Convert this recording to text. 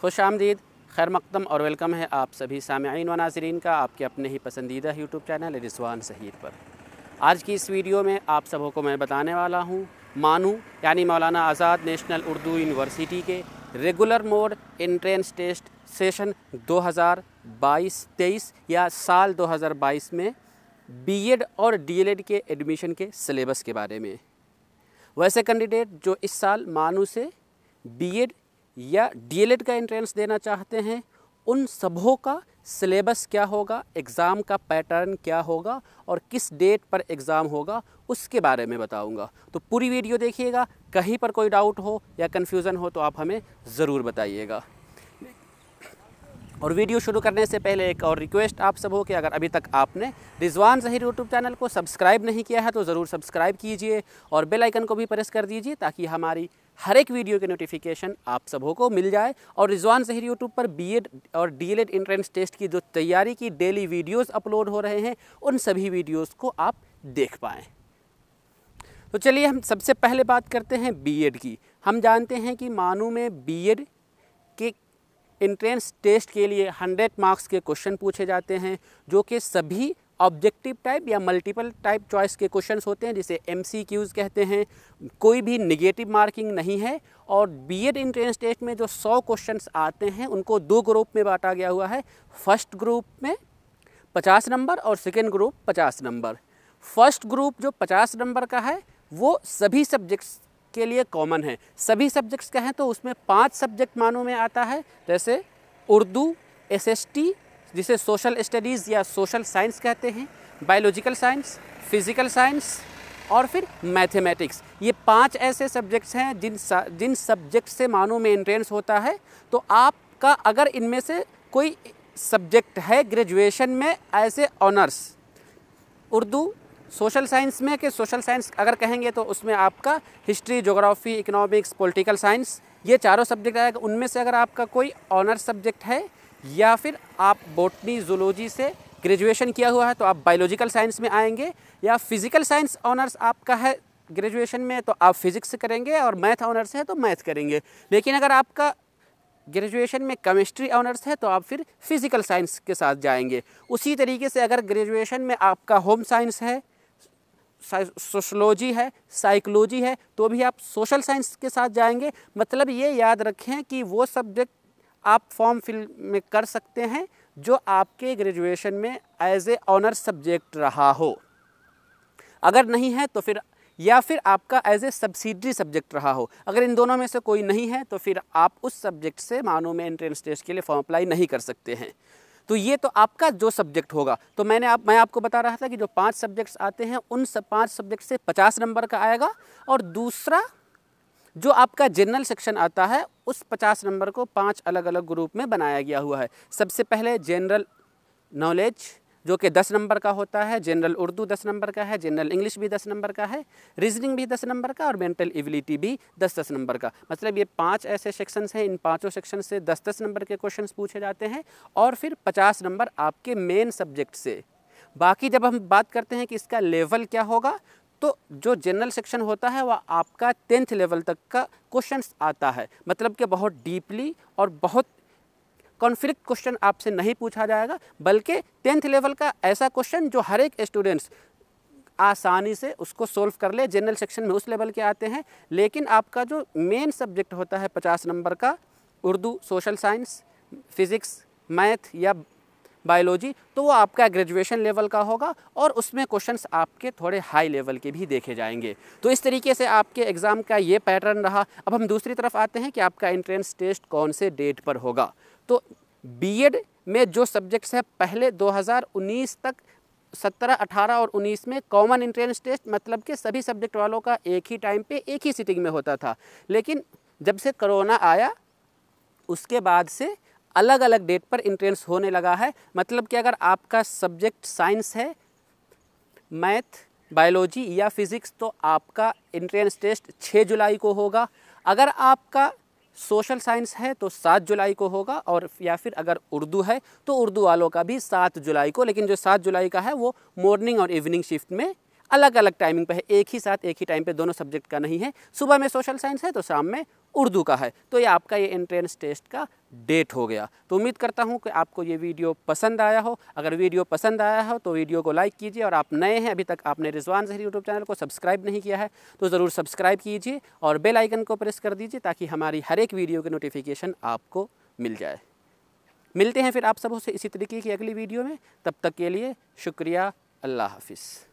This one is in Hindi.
खुश आमदीद खैर मकदम और वेलकम है आप सभी सामयीन व नाजरीन का आपके अपने ही पसंदीदा यूट्यूब चैनल रिजवान सहीद पर आज की इस वीडियो में आप सबों को मैं बताने वाला हूँ मानू यानी मौलाना आज़ाद नेशनल उर्दू यूनिवर्सिटी के regular mode entrance test session 2022-23 या साल 2022 में बीएड और डीएलएड के एडमिशन के सिलेबस के बारे में वैसे कैंडिडेट जो इस साल मानू से बीएड या डीएलएड का एंट्रेंस देना चाहते हैं उन सबों का सिलेबस क्या होगा एग्ज़ाम का पैटर्न क्या होगा और किस डेट पर एग्ज़ाम होगा उसके बारे में बताऊंगा तो पूरी वीडियो देखिएगा कहीं पर कोई डाउट हो या कन्फ्यूज़न हो तो आप हमें ज़रूर बताइएगा और वीडियो शुरू करने से पहले एक और रिक्वेस्ट आप सब हो कि अगर अभी तक आपने रिजवान जहीर यूट्यूब चैनल को सब्सक्राइब नहीं किया है तो ज़रूर सब्सक्राइब कीजिए और बेल आइकन को भी प्रेस कर दीजिए ताकि हमारी हर एक वीडियो के नोटिफिकेशन आप सबों को मिल जाए और रिजवान जहर यूट्यूब पर बीएड और डीएलएड एंट्रेंस टेस्ट की जो तैयारी की डेली वीडियोस अपलोड हो रहे हैं उन सभी वीडियोस को आप देख पाएँ तो चलिए हम सबसे पहले बात करते हैं बी की हम जानते हैं कि मानू में बी के इंट्रेंस टेस्ट के लिए 100 मार्क्स के क्वेश्चन पूछे जाते हैं जो कि सभी ऑब्जेक्टिव टाइप या मल्टीपल टाइप चॉइस के क्वेश्चंस होते हैं जिसे एम कहते हैं कोई भी निगेटिव मार्किंग नहीं है और बी एड इंट्रेंस टेस्ट में जो सौ क्वेश्चंस आते हैं उनको दो ग्रुप में बांटा गया हुआ है फर्स्ट ग्रुप में पचास नंबर और सेकेंड ग्रुप पचास नंबर फर्स्ट ग्रुप जो पचास नंबर का है वो सभी सब्जेक्ट्स के लिए कॉमन है सभी सब्जेक्ट्स का है तो उसमें पांच सब्जेक्ट मानों में आता है जैसे उर्दू एसएसटी जिसे सोशल स्टडीज़ या सोशल साइंस कहते हैं बायोलॉजिकल साइंस फिज़िकल साइंस और फिर मैथमेटिक्स ये पांच ऐसे सब्जेक्ट्स हैं जिन जिन सब्जेक्ट से मानो में एंट्रेंस होता है तो आपका अगर इनमें से कोई सब्जेक्ट है ग्रेजुएशन में ऐसे ऑनर्स उर्दू सोशल साइंस में कि सोशल साइंस अगर कहेंगे तो उसमें आपका history geography economics political science ये चारों सब्जेक्ट आएगा उनमें से अगर आपका कोई ऑनर्स सब्जेक्ट है या फिर आप बोटनी जूलॉजी से ग्रेजुएशन किया हुआ है तो आप बायोलॉजिकल साइंस में आएंगे या फिज़िकल साइंस ऑनर्स आपका है ग्रेजुएशन में तो आप फिज़िक्स करेंगे और मैथ ऑनर्स है तो मैथ करेंगे लेकिन अगर आपका ग्रेजुएशन में केमिस्ट्री ऑनर्स है तो आप फिर फिज़िकल साइंस के साथ जाएंगे उसी तरीके से अगर ग्रेजुएशन में आपका होम साइंस है सोशलॉजी है साइकोलॉजी है तो भी आप सोशल साइंस के साथ जाएंगे मतलब ये याद रखें कि वो सब्जेक्ट आप फॉर्म फिल में कर सकते हैं जो आपके ग्रेजुएशन में एज ए ऑनर सब्जेक्ट रहा हो अगर नहीं है तो फिर या फिर आपका एज ए सब्सिडरी सब्जेक्ट रहा हो अगर इन दोनों में से कोई नहीं है तो फिर आप उस सब्जेक्ट से मानो में एंट्रेंस टेस्ट के लिए फॉर्म अप्लाई नहीं कर सकते हैं तो ये तो आपका जो सब्जेक्ट होगा तो मैंने आप मैं आपको बता रहा था कि जो पांच सब्जेक्ट्स आते हैं उन सब पांच सब्जेक्ट से पचास नंबर का आएगा और दूसरा जो आपका जनरल सेक्शन आता है उस पचास नंबर को पाँच अलग अलग ग्रुप में बनाया गया हुआ है सबसे पहले जनरल नॉलेज जो कि दस नंबर का होता है जनरल उर्दू दस नंबर का है जनरल इंग्लिश भी दस नंबर का है रीजनिंग भी दस नंबर का और मेंटल एबिलिटी भी दस दस नंबर का मतलब ये पांच ऐसे सेक्शंस हैं इन पांचों सेक्शन से दस दस नंबर के क्वेश्चंस पूछे जाते हैं और फिर पचास नंबर आपके मेन सब्जेक्ट से बाकी जब हम बात करते हैं कि इसका लेवल क्या होगा तो जो जनरल सेक्शन होता है वह आपका टेंथ लेवल तक का क्वेश्चन आता है मतलब कि बहुत डीपली और बहुत कॉन्फ्लिक्ट क्वेश्चन आपसे नहीं पूछा जाएगा बल्कि टेंथ लेवल का ऐसा क्वेश्चन जो हर एक स्टूडेंट्स आसानी से उसको सोल्व कर ले जनरल सेक्शन में उस लेवल के आते हैं लेकिन आपका जो मेन सब्जेक्ट होता है पचास नंबर का Urdu social science physics math या बायोलॉजी तो वो आपका ग्रेजुएशन लेवल का होगा और उसमें क्वेश्चंस आपके थोड़े हाई लेवल के भी देखे जाएंगे तो इस तरीके से आपके एग्ज़ाम का ये पैटर्न रहा अब हम दूसरी तरफ आते हैं कि आपका एंट्रेंस टेस्ट कौन से डेट पर होगा तो बी में जो सब्जेक्ट्स हैं पहले दो तक सत्रह अठारह और उन्नीस में कॉमन इंट्रेंस टेस्ट मतलब कि सभी सब्जेक्ट वालों का एक ही टाइम पे एक ही सिटिंग में होता था लेकिन जब से कोरोना आया उसके बाद से अलग अलग डेट पर इंट्रेंस होने लगा है मतलब कि अगर आपका सब्जेक्ट साइंस है मैथ बायोलॉजी या फिज़िक्स तो आपका इंट्रेंस टेस्ट 6 जुलाई को होगा अगर आपका सोशल साइंस है तो 7 जुलाई को होगा और या फिर अगर उर्दू है तो उर्दू वालों का भी 7 जुलाई को लेकिन जो 7 जुलाई का है वो मॉर्निंग और इवनिंग शिफ्ट में अलग अलग टाइमिंग पे है एक ही साथ एक ही टाइम पे दोनों सब्जेक्ट का नहीं है सुबह में सोशल साइंस है तो शाम में उर्दू का है तो ये आपका ये एंट्रेंस टेस्ट का डेट हो गया तो उम्मीद करता हूँ कि आपको ये वीडियो पसंद आया हो अगर वीडियो पसंद आया हो तो वीडियो को लाइक कीजिए और आप नए हैं अभी तक आपने रिजवान जहरी यूट्यूब चैनल को सब्सक्राइब नहीं किया है तो ज़रूर सब्सक्राइब कीजिए और बेल आइकन को प्रेस कर दीजिए ताकि हमारी हर एक वीडियो की नोटिफिकेशन आपको मिल जाए मिलते हैं फिर आप सबों से इसी तरीके की अगली वीडियो में तब तक के लिए शुक्रिया अल्लाह हाफिज़